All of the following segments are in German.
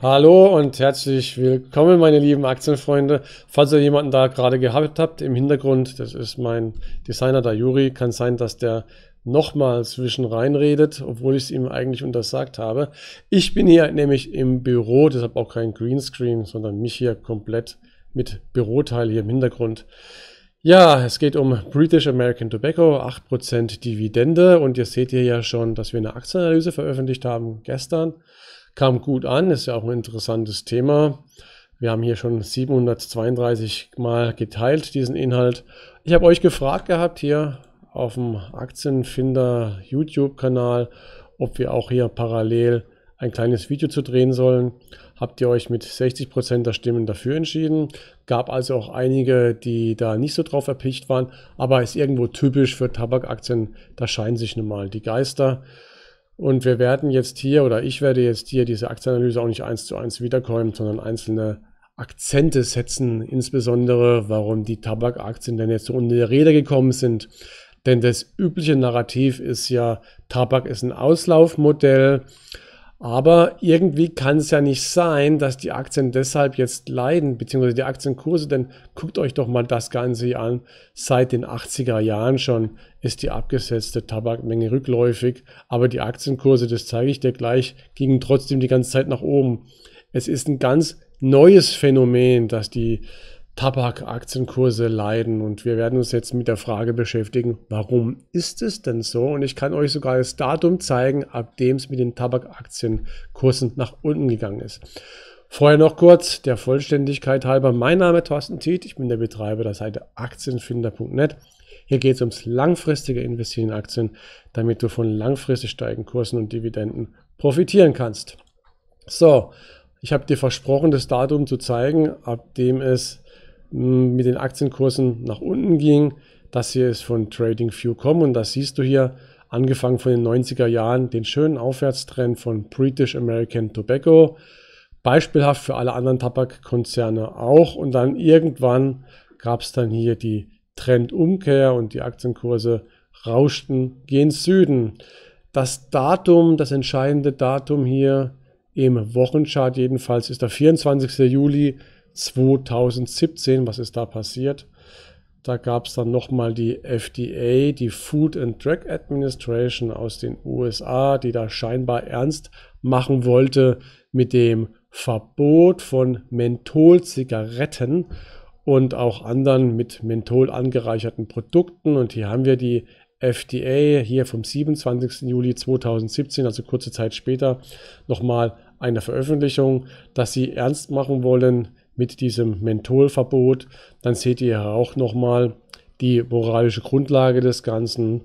Hallo und herzlich willkommen, meine lieben Aktienfreunde. Falls ihr jemanden da gerade gehabt habt im Hintergrund, das ist mein Designer, der Juri. Kann sein, dass der nochmal zwischen reinredet, obwohl ich es ihm eigentlich untersagt habe. Ich bin hier nämlich im Büro, deshalb auch kein Greenscreen, sondern mich hier komplett mit Büroteil hier im Hintergrund. Ja, es geht um British American Tobacco, 8% Dividende und ihr seht hier ja schon, dass wir eine Aktienanalyse veröffentlicht haben gestern kam gut an, ist ja auch ein interessantes Thema. Wir haben hier schon 732 Mal geteilt diesen Inhalt. Ich habe euch gefragt gehabt hier auf dem Aktienfinder YouTube-Kanal, ob wir auch hier parallel ein kleines Video zu drehen sollen. Habt ihr euch mit 60% der Stimmen dafür entschieden? Gab also auch einige, die da nicht so drauf erpicht waren, aber ist irgendwo typisch für Tabakaktien. Da scheinen sich nun mal die Geister. Und wir werden jetzt hier, oder ich werde jetzt hier diese Aktienanalyse auch nicht eins zu eins wiederkommen, sondern einzelne Akzente setzen, insbesondere warum die Tabakaktien denn jetzt so unter die Rede gekommen sind. Denn das übliche Narrativ ist ja, Tabak ist ein Auslaufmodell. Aber irgendwie kann es ja nicht sein, dass die Aktien deshalb jetzt leiden, beziehungsweise die Aktienkurse, denn guckt euch doch mal das Ganze an. Seit den 80er Jahren schon ist die abgesetzte Tabakmenge rückläufig, aber die Aktienkurse, das zeige ich dir gleich, gingen trotzdem die ganze Zeit nach oben. Es ist ein ganz neues Phänomen, dass die Tabakaktienkurse leiden. Und wir werden uns jetzt mit der Frage beschäftigen, warum ist es denn so? Und ich kann euch sogar das Datum zeigen, ab dem es mit den Tabakaktienkursen nach unten gegangen ist. Vorher noch kurz, der Vollständigkeit halber, mein Name ist Thorsten Tiet, ich bin der Betreiber der Seite aktienfinder.net. Hier geht es ums langfristige Investieren in Aktien, damit du von langfristig steigenden Kursen und Dividenden profitieren kannst. So, ich habe dir versprochen, das Datum zu zeigen, ab dem es mit den Aktienkursen nach unten ging. Das hier ist von TradingView.com und das siehst du hier angefangen von den 90er Jahren den schönen Aufwärtstrend von British American Tobacco, beispielhaft für alle anderen Tabakkonzerne auch. Und dann irgendwann gab es dann hier die Trendumkehr und die Aktienkurse rauschten gen Süden. Das Datum, das entscheidende Datum hier im Wochenchart jedenfalls ist der 24. Juli 2017, was ist da passiert? Da gab es dann nochmal die FDA, die Food and Drug Administration aus den USA, die da scheinbar ernst machen wollte mit dem Verbot von Mentholzigaretten und auch anderen mit Menthol angereicherten Produkten. Und hier haben wir die FDA hier vom 27. Juli 2017, also kurze Zeit später, nochmal eine Veröffentlichung, dass sie ernst machen wollen mit diesem Mentholverbot. Dann seht ihr auch nochmal die moralische Grundlage des Ganzen,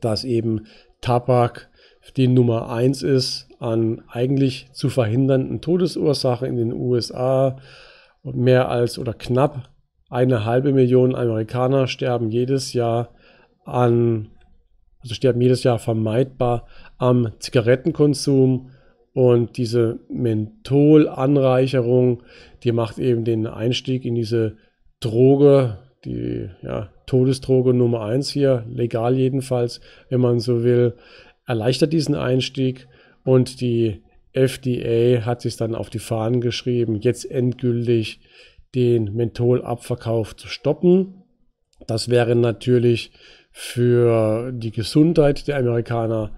dass eben Tabak die Nummer 1 ist an eigentlich zu verhindernden Todesursachen in den USA. Mehr als oder knapp eine halbe Million Amerikaner sterben jedes Jahr an, also sterben jedes Jahr vermeidbar am Zigarettenkonsum. Und diese Mentholanreicherung, die macht eben den Einstieg in diese Droge, die ja, Todesdroge Nummer 1 hier, legal jedenfalls, wenn man so will, erleichtert diesen Einstieg. Und die FDA hat sich dann auf die Fahnen geschrieben, jetzt endgültig den Mentholabverkauf zu stoppen. Das wäre natürlich für die Gesundheit der Amerikaner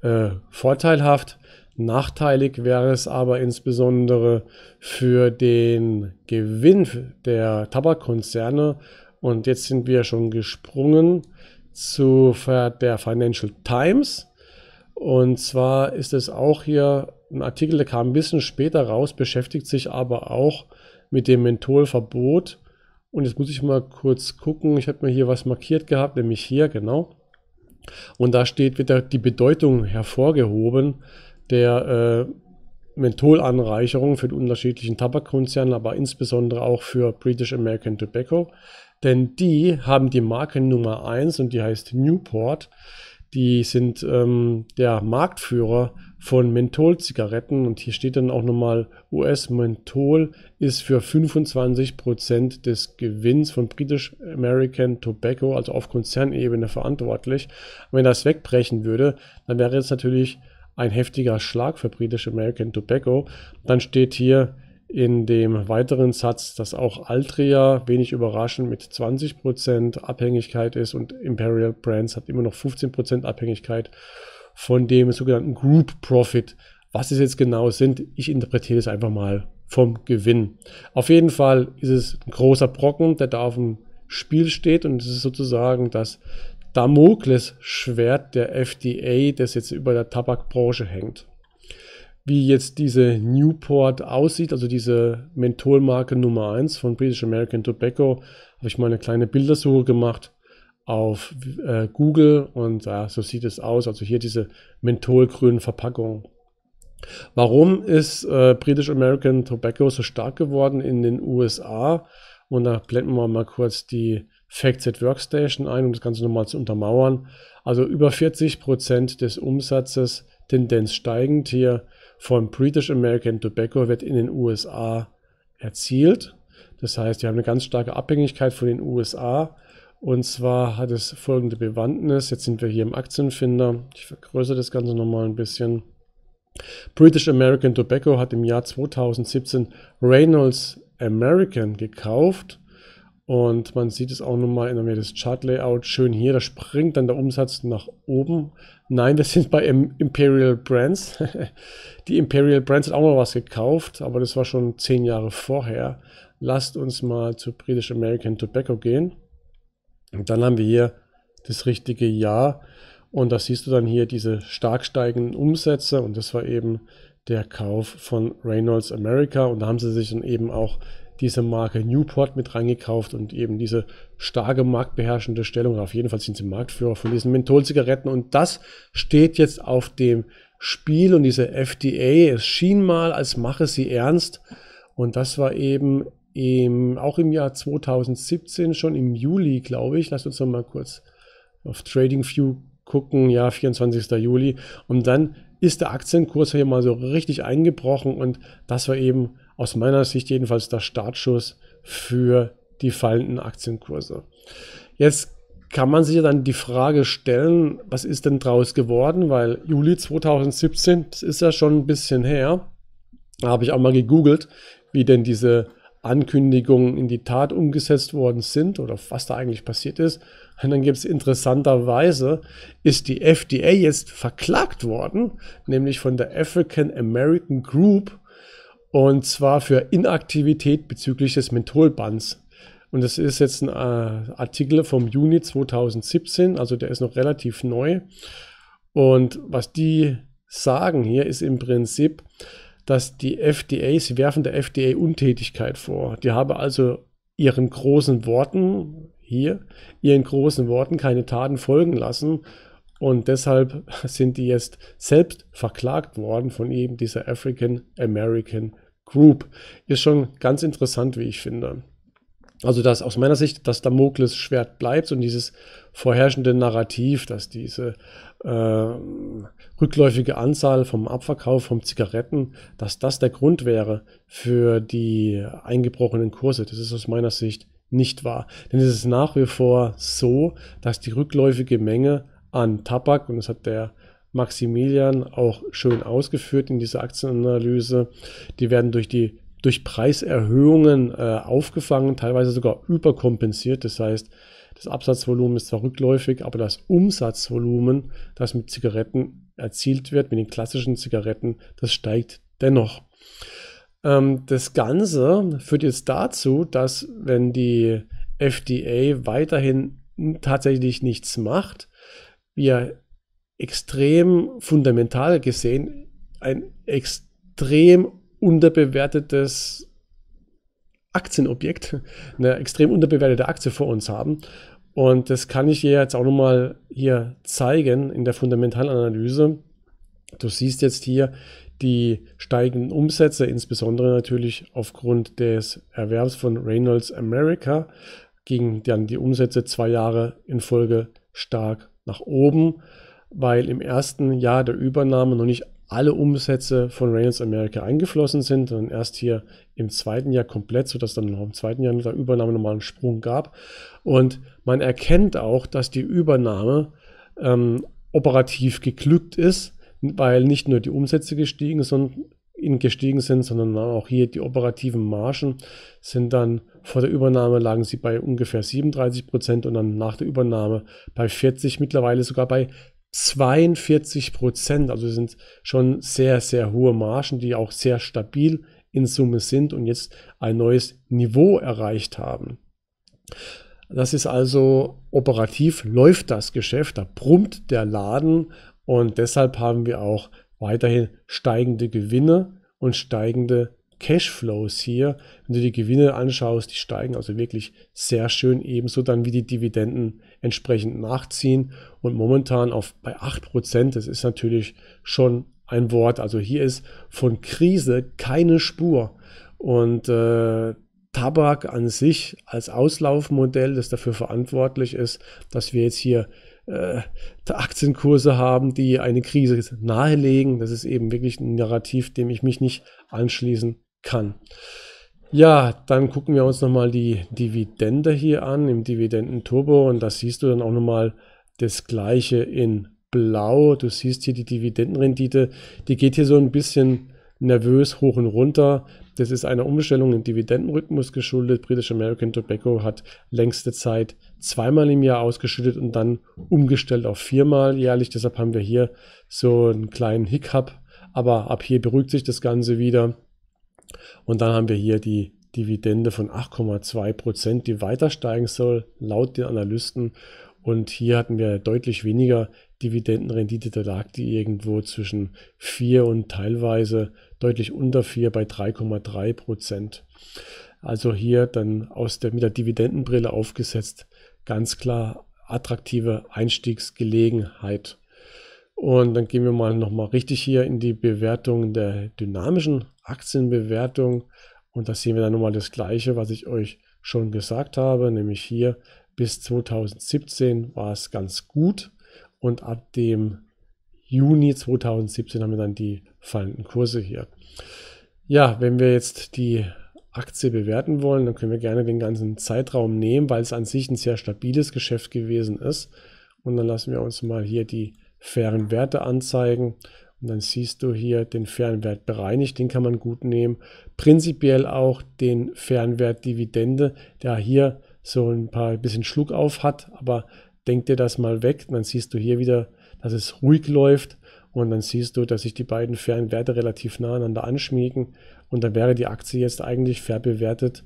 äh, vorteilhaft. Nachteilig wäre es aber insbesondere für den Gewinn der Tabakkonzerne. Und jetzt sind wir schon gesprungen zu der Financial Times. Und zwar ist es auch hier ein Artikel, der kam ein bisschen später raus, beschäftigt sich aber auch mit dem Mentholverbot. Und jetzt muss ich mal kurz gucken. Ich habe mir hier was markiert gehabt, nämlich hier, genau. Und da steht wieder die Bedeutung hervorgehoben der äh, Mentholanreicherung für die unterschiedlichen Tabakkonzerne, aber insbesondere auch für British American Tobacco. Denn die haben die Marke Nummer 1 und die heißt Newport. Die sind ähm, der Marktführer von Mentholzigaretten. und hier steht dann auch nochmal, US-Menthol ist für 25% Prozent des Gewinns von British American Tobacco, also auf Konzernebene verantwortlich. Und wenn das wegbrechen würde, dann wäre jetzt natürlich ein heftiger Schlag für British American Tobacco. Dann steht hier in dem weiteren Satz, dass auch Altria wenig überraschend mit 20% Abhängigkeit ist und Imperial Brands hat immer noch 15% Abhängigkeit von dem sogenannten Group Profit. Was es jetzt genau sind, ich interpretiere es einfach mal vom Gewinn. Auf jeden Fall ist es ein großer Brocken, der da auf dem Spiel steht und es ist sozusagen das Damoklesschwert der FDA, das jetzt über der Tabakbranche hängt. Wie jetzt diese Newport aussieht, also diese Mentholmarke Nummer 1 von British American Tobacco, habe ich mal eine kleine Bildersuche gemacht auf äh, Google und ja, so sieht es aus. Also hier diese mentholgrünen Verpackungen. Warum ist äh, British American Tobacco so stark geworden in den USA? Und da blenden wir mal kurz die FactSet Workstation ein, um das Ganze nochmal zu untermauern. Also über 40% Prozent des Umsatzes, Tendenz steigend hier von British American Tobacco wird in den USA erzielt. Das heißt, wir haben eine ganz starke Abhängigkeit von den USA. Und zwar hat es folgende Bewandtnis. Jetzt sind wir hier im Aktienfinder. Ich vergrößere das Ganze nochmal ein bisschen. British American Tobacco hat im Jahr 2017 Reynolds American gekauft und man sieht es auch nochmal in der des Chart-Layout schön hier. Da springt dann der Umsatz nach oben. Nein, das sind bei Imperial Brands. Die Imperial Brands hat auch mal was gekauft, aber das war schon zehn Jahre vorher. Lasst uns mal zu British American Tobacco gehen. Und dann haben wir hier das richtige Jahr. Und da siehst du dann hier diese stark steigenden Umsätze. Und das war eben der Kauf von Reynolds America. Und da haben sie sich dann eben auch diese Marke Newport mit reingekauft und eben diese starke marktbeherrschende Stellung. Auf jeden Fall sind sie Marktführer von diesen Mentholzigaretten und das steht jetzt auf dem Spiel und diese FDA, es schien mal, als mache sie ernst und das war eben im, auch im Jahr 2017, schon im Juli, glaube ich. Lass uns noch mal kurz auf Trading View gucken, ja, 24. Juli. Und dann ist der Aktienkurs hier mal so richtig eingebrochen und das war eben aus meiner Sicht jedenfalls der Startschuss für die fallenden Aktienkurse. Jetzt kann man sich dann die Frage stellen, was ist denn draus geworden? Weil Juli 2017, das ist ja schon ein bisschen her, da habe ich auch mal gegoogelt, wie denn diese Ankündigungen in die Tat umgesetzt worden sind oder was da eigentlich passiert ist. Und dann gibt es interessanterweise, ist die FDA jetzt verklagt worden, nämlich von der African American Group und zwar für Inaktivität bezüglich des Mentholbands. Und das ist jetzt ein äh, Artikel vom Juni 2017, also der ist noch relativ neu. Und was die sagen hier ist im Prinzip, dass die FDA, sie werfen der FDA Untätigkeit vor. Die haben also ihren großen Worten hier, ihren großen Worten keine Taten folgen lassen. Und deshalb sind die jetzt selbst verklagt worden von eben dieser African American Group. Ist schon ganz interessant, wie ich finde. Also, dass aus meiner Sicht das Damoklesschwert bleibt und dieses vorherrschende Narrativ, dass diese äh, rückläufige Anzahl vom Abverkauf von Zigaretten, dass das der Grund wäre für die eingebrochenen Kurse. Das ist aus meiner Sicht nicht wahr. Denn es ist nach wie vor so, dass die rückläufige Menge an Tabak, und das hat der Maximilian auch schön ausgeführt in dieser Aktienanalyse. Die werden durch die durch Preiserhöhungen äh, aufgefangen, teilweise sogar überkompensiert. Das heißt, das Absatzvolumen ist zwar rückläufig, aber das Umsatzvolumen, das mit Zigaretten erzielt wird, mit den klassischen Zigaretten, das steigt dennoch. Ähm, das Ganze führt jetzt dazu, dass wenn die FDA weiterhin tatsächlich nichts macht, wir extrem fundamental gesehen ein extrem unterbewertetes Aktienobjekt, eine extrem unterbewertete Aktie vor uns haben. Und das kann ich dir jetzt auch nochmal hier zeigen in der Fundamentalanalyse. Du siehst jetzt hier die steigenden Umsätze, insbesondere natürlich aufgrund des Erwerbs von Reynolds America, gingen dann die Umsätze zwei Jahre in Folge stark nach oben weil im ersten Jahr der Übernahme noch nicht alle Umsätze von Reynolds America eingeflossen sind, sondern erst hier im zweiten Jahr komplett, sodass dann noch im zweiten Jahr der Übernahme nochmal einen Sprung gab. Und man erkennt auch, dass die Übernahme ähm, operativ geglückt ist, weil nicht nur die Umsätze gestiegen sind, gestiegen sind, sondern auch hier die operativen Margen sind dann vor der Übernahme lagen sie bei ungefähr 37 Prozent und dann nach der Übernahme bei 40, mittlerweile sogar bei 42 Prozent. Also sind schon sehr, sehr hohe Margen, die auch sehr stabil in Summe sind und jetzt ein neues Niveau erreicht haben. Das ist also operativ läuft das Geschäft, da brummt der Laden und deshalb haben wir auch weiterhin steigende Gewinne und steigende Cashflows hier, wenn du die Gewinne anschaust, die steigen also wirklich sehr schön, ebenso dann wie die Dividenden entsprechend nachziehen und momentan auf bei 8%, das ist natürlich schon ein Wort, also hier ist von Krise keine Spur und äh, Tabak an sich als Auslaufmodell, das dafür verantwortlich ist, dass wir jetzt hier äh, Aktienkurse haben, die eine Krise nahelegen. Das ist eben wirklich ein Narrativ, dem ich mich nicht anschließen kann. Ja, dann gucken wir uns nochmal die Dividende hier an im Dividenden-Turbo und da siehst du dann auch nochmal das gleiche in blau. Du siehst hier die Dividendenrendite, die geht hier so ein bisschen nervös hoch und runter. Das ist einer Umstellung im Dividendenrhythmus geschuldet. British American Tobacco hat längste Zeit zweimal im Jahr ausgeschüttet und dann umgestellt auf viermal jährlich. Deshalb haben wir hier so einen kleinen Hiccup. Aber ab hier beruhigt sich das Ganze wieder. Und dann haben wir hier die Dividende von 8,2 Prozent, die weiter steigen soll, laut den Analysten. Und hier hatten wir deutlich weniger Dividendenrendite, da lag die irgendwo zwischen 4 und teilweise deutlich unter 4 bei 3,3 Prozent. Also hier dann aus der, mit der Dividendenbrille aufgesetzt, ganz klar attraktive Einstiegsgelegenheit. Und dann gehen wir mal nochmal richtig hier in die Bewertung der dynamischen Aktienbewertung. Und da sehen wir dann nochmal das Gleiche, was ich euch schon gesagt habe, nämlich hier bis 2017 war es ganz gut und ab dem Juni 2017 haben wir dann die fallenden Kurse hier. Ja, wenn wir jetzt die Aktie bewerten wollen, dann können wir gerne den ganzen Zeitraum nehmen, weil es an sich ein sehr stabiles Geschäft gewesen ist. Und dann lassen wir uns mal hier die fairen Werte anzeigen. Und dann siehst du hier den Fernwert bereinigt, den kann man gut nehmen. Prinzipiell auch den Fernwert Dividende, der hier so ein paar ein bisschen Schluck auf hat, aber denk dir das mal weg. Und dann siehst du hier wieder, dass es ruhig läuft. Und dann siehst du, dass sich die beiden Fernwerte relativ nah aneinander anschmiegen. Und dann wäre die Aktie jetzt eigentlich fair bewertet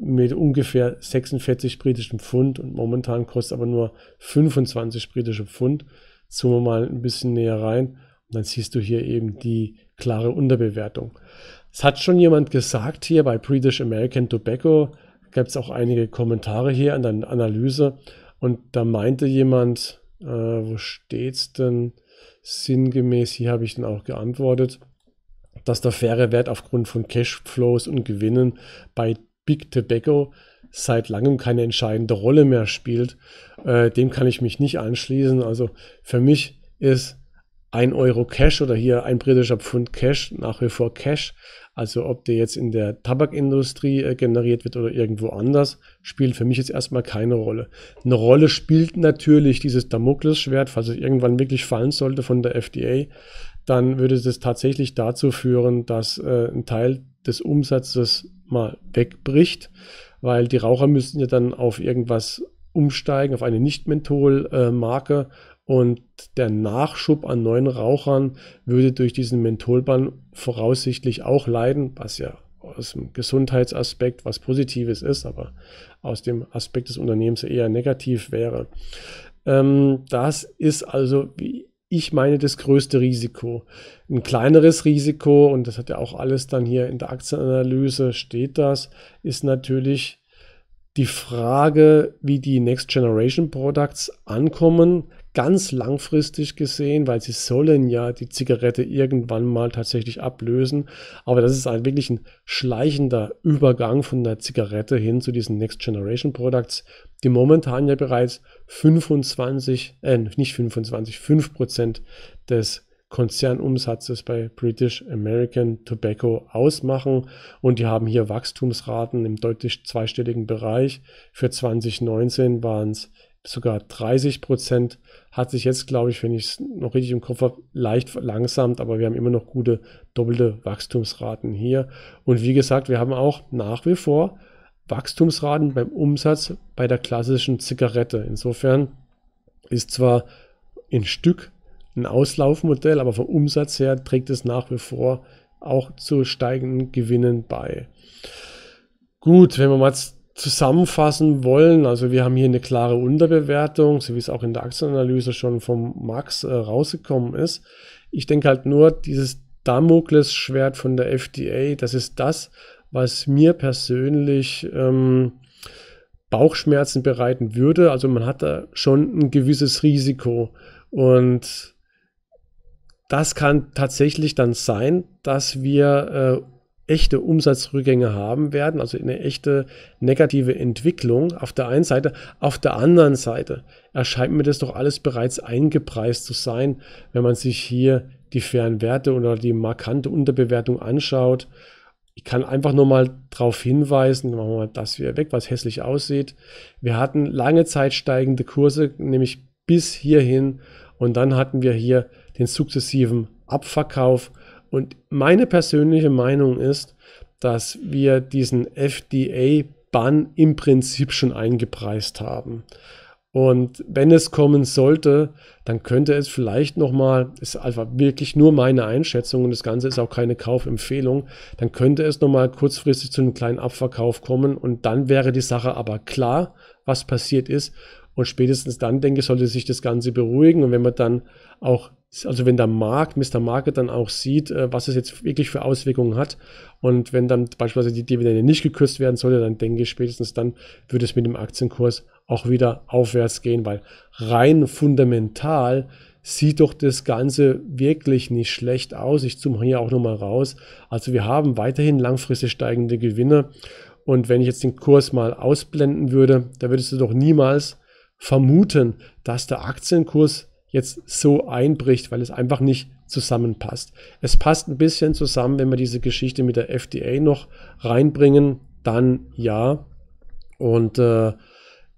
mit ungefähr 46 britischen Pfund und momentan kostet aber nur 25 britische Pfund. Zoomen wir mal ein bisschen näher rein und dann siehst du hier eben die klare Unterbewertung. Es hat schon jemand gesagt hier bei British American Tobacco, gab es auch einige Kommentare hier an der Analyse und da meinte jemand, äh, wo es denn sinngemäß, hier habe ich dann auch geantwortet, dass der faire Wert aufgrund von Cashflows und Gewinnen bei Big Tobacco seit langem keine entscheidende Rolle mehr spielt. Äh, dem kann ich mich nicht anschließen. Also für mich ist ein Euro Cash oder hier ein britischer Pfund Cash, nach wie vor Cash. Also ob der jetzt in der Tabakindustrie äh, generiert wird oder irgendwo anders, spielt für mich jetzt erstmal keine Rolle. Eine Rolle spielt natürlich dieses Damoklesschwert, falls es irgendwann wirklich fallen sollte von der FDA, dann würde das tatsächlich dazu führen, dass äh, ein Teil des Umsatzes mal wegbricht, weil die Raucher müssten ja dann auf irgendwas umsteigen, auf eine Nicht-Menthol-Marke, äh, und der Nachschub an neuen Rauchern würde durch diesen Mentholbann voraussichtlich auch leiden, was ja aus dem Gesundheitsaspekt was Positives ist, aber aus dem Aspekt des Unternehmens eher negativ wäre. Ähm, das ist also, wie ich meine, das größte Risiko. Ein kleineres Risiko, und das hat ja auch alles dann hier in der Aktienanalyse steht das, ist natürlich die Frage, wie die Next Generation Products ankommen ganz langfristig gesehen, weil sie sollen ja die Zigarette irgendwann mal tatsächlich ablösen. Aber das ist halt wirklich ein schleichender Übergang von der Zigarette hin zu diesen Next Generation Products, die momentan ja bereits 25, äh, nicht 25, 5% des Konzernumsatzes bei British American Tobacco ausmachen und die haben hier Wachstumsraten im deutlich zweistelligen Bereich. Für 2019 waren es sogar 30 Prozent. Hat sich jetzt, glaube ich, wenn ich es noch richtig im Kopf habe, leicht verlangsamt, aber wir haben immer noch gute doppelte Wachstumsraten hier. Und wie gesagt, wir haben auch nach wie vor Wachstumsraten beim Umsatz bei der klassischen Zigarette. Insofern ist zwar ein Stück ein Auslaufmodell, aber vom Umsatz her trägt es nach wie vor auch zu steigenden Gewinnen bei. Gut, wenn wir mal zusammenfassen wollen, also wir haben hier eine klare Unterbewertung, so wie es auch in der Aktienanalyse schon vom Max äh, rausgekommen ist. Ich denke halt nur, dieses Damoklesschwert von der FDA, das ist das, was mir persönlich ähm, Bauchschmerzen bereiten würde. Also man hat da schon ein gewisses Risiko. Und das kann tatsächlich dann sein, dass wir äh, echte Umsatzrückgänge haben werden, also eine echte negative Entwicklung auf der einen Seite. Auf der anderen Seite erscheint mir das doch alles bereits eingepreist zu sein, wenn man sich hier die fairen Werte oder die markante Unterbewertung anschaut. Ich kann einfach nur mal darauf hinweisen, machen wir das hier weg, was hässlich aussieht. Wir hatten lange Zeit steigende Kurse, nämlich bis hierhin. Und dann hatten wir hier den sukzessiven Abverkauf. Und meine persönliche Meinung ist, dass wir diesen FDA-Bann im Prinzip schon eingepreist haben. Und wenn es kommen sollte, dann könnte es vielleicht nochmal, ist einfach wirklich nur meine Einschätzung und das Ganze ist auch keine Kaufempfehlung, dann könnte es nochmal kurzfristig zu einem kleinen Abverkauf kommen und dann wäre die Sache aber klar, was passiert ist. Und spätestens dann, denke ich, sollte sich das Ganze beruhigen und wenn wir dann auch also wenn der Markt, Mr. Market dann auch sieht, äh, was es jetzt wirklich für Auswirkungen hat und wenn dann beispielsweise die Dividende nicht gekürzt werden sollte, dann denke ich spätestens dann würde es mit dem Aktienkurs auch wieder aufwärts gehen, weil rein fundamental sieht doch das Ganze wirklich nicht schlecht aus. Ich zoome hier auch nochmal raus. Also wir haben weiterhin langfristig steigende Gewinne und wenn ich jetzt den Kurs mal ausblenden würde, da würdest du doch niemals vermuten, dass der Aktienkurs jetzt so einbricht, weil es einfach nicht zusammenpasst. Es passt ein bisschen zusammen, wenn wir diese Geschichte mit der FDA noch reinbringen, dann ja. Und äh,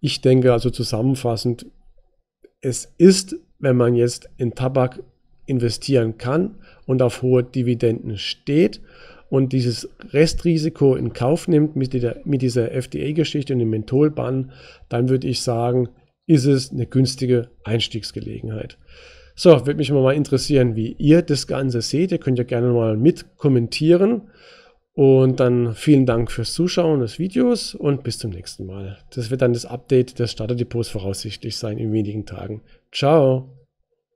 ich denke also zusammenfassend, es ist, wenn man jetzt in Tabak investieren kann und auf hohe Dividenden steht und dieses Restrisiko in Kauf nimmt mit, der, mit dieser FDA-Geschichte und dem Mentholbann, dann würde ich sagen, ist es eine günstige Einstiegsgelegenheit. So, würde mich mal interessieren, wie ihr das Ganze seht. Ihr könnt ja gerne mal mit kommentieren. Und dann vielen Dank fürs Zuschauen des Videos und bis zum nächsten Mal. Das wird dann das Update des Starterdepots voraussichtlich sein in wenigen Tagen. Ciao!